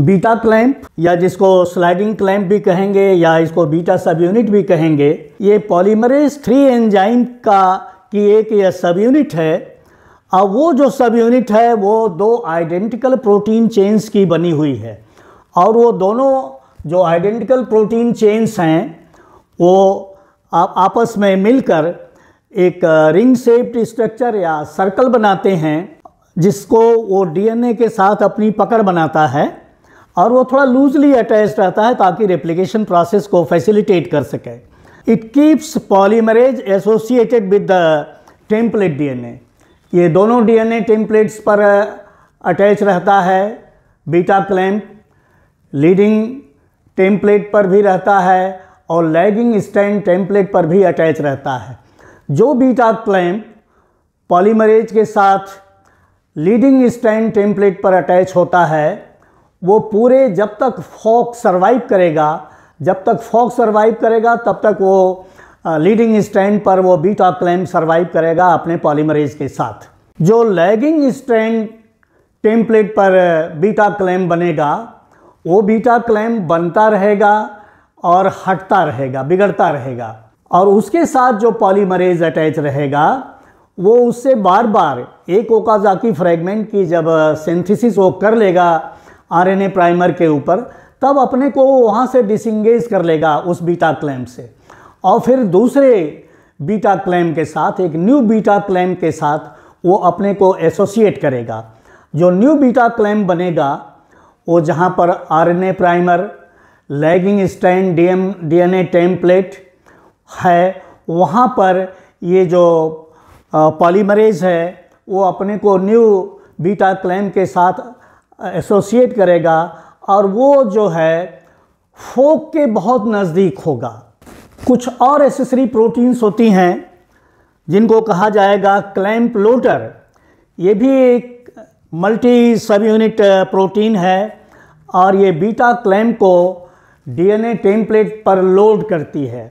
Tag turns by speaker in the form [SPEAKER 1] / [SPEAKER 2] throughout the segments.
[SPEAKER 1] beta clamp या जिसको sliding clamp भी कहेंगे या इसको बीटा सब यूनिट भी कहेंगे ये पॉलीमरेज थ्री एंजाइम का की एक यह सब यूनिट है और वो जो सब यूनिट है वो दो आइडेंटिकल प्रोटीन चेन्स की बनी हुई है और वो दोनों जो आइडेंटिकल प्रोटीन चेन्स हैं वो आप आपस में मिलकर एक रिंग सेप्ड स्ट्रक्चर या सर्कल बनाते हैं जिसको वो डीएनए के साथ अपनी पकड़ बनाता है और वो थोड़ा लूजली अटैच रहता है ताकि रेप्लिकेशन प्रोसेस को फैसिलिटेट कर सके it keeps polymerase associated with the template DNA ये दोनों डीएनए टेम्पलेट्स पर अटैच uh, रहता है बीटा क्लैम्प लीडिंग टेम्पलेट पर भी रहता है और लैगिंग स्टैंड टेम्पलेट पर भी अटैच रहता है जो बीटा क्लैम्प पॉलीमरेज के साथ लीडिंग स्टैंड टेम्पलेट पर अटैच होता है वो पूरे जब तक फॉक सर्वाइव करेगा जब तक फॉक सर्वाइव करेगा तब तक वो लीडिंग स्ट्रैंड पर वो बीटा क्लेम सर्वाइव करेगा अपने पॉलीमरेज के साथ जो लैगिंग स्ट्रैंड टेम्पलेट पर बीटा क्लेम बनेगा वो बीटा क्लेम बनता रहेगा और हटता रहेगा बिगड़ता रहेगा और उसके साथ जो पॉलीमरेज अटैच रहेगा वो उससे बार बार एक ओकाजाकी फ्रेगमेंट की जब सिंथिस वो कर लेगा आरएनए प्राइमर के ऊपर तब अपने को वहाँ से डिसंगेज कर लेगा उस बीटा क्लैम से और फिर दूसरे बीटा क्लैम के साथ एक न्यू बीटा क्लैम के साथ वो अपने को एसोसिएट करेगा जो न्यू बीटा क्लैम बनेगा वो जहाँ पर RNA primer lagging strand DM DNA template है वहाँ पर ये जो पॉलीमरेज है वो अपने को न्यू बीटा क्लैम के साथ एसोसिएट करेगा और वो जो है फोक के बहुत नज़दीक होगा कुछ और एसेसरी प्रोटीन्स होती हैं जिनको कहा जाएगा क्लैम्प लोटर ये भी एक मल्टी सब यूनिट प्रोटीन है और ये बीटा क्लैम्प को डीएनए टेम्पलेट पर लोड करती है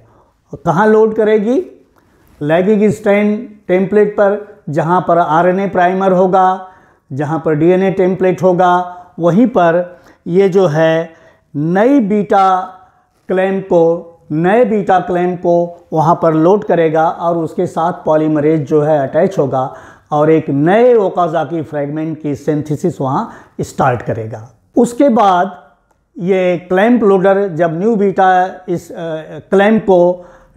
[SPEAKER 1] कहाँ लोड करेगी लैगिंग स्टैंड टेम्पलेट पर जहाँ पर आरएनए प्राइमर होगा जहाँ पर डीएनए टेम्पलेट होगा वहीं पर ये जो है नई बीटा क्लैम को नए बीटा क्लैम को वहाँ पर लोड करेगा और उसके साथ पॉलीमरेज जो है अटैच होगा और एक नए ओकाजाकी फ्रेगमेंट की सिंथेसिस वहाँ स्टार्ट करेगा उसके बाद ये क्लैम्प लोडर जब न्यू बीटा इस क्लैम्प को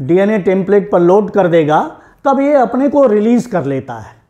[SPEAKER 1] डीएनए टेम्पलेट पर लोड कर देगा तब ये अपने को रिलीज़ कर लेता है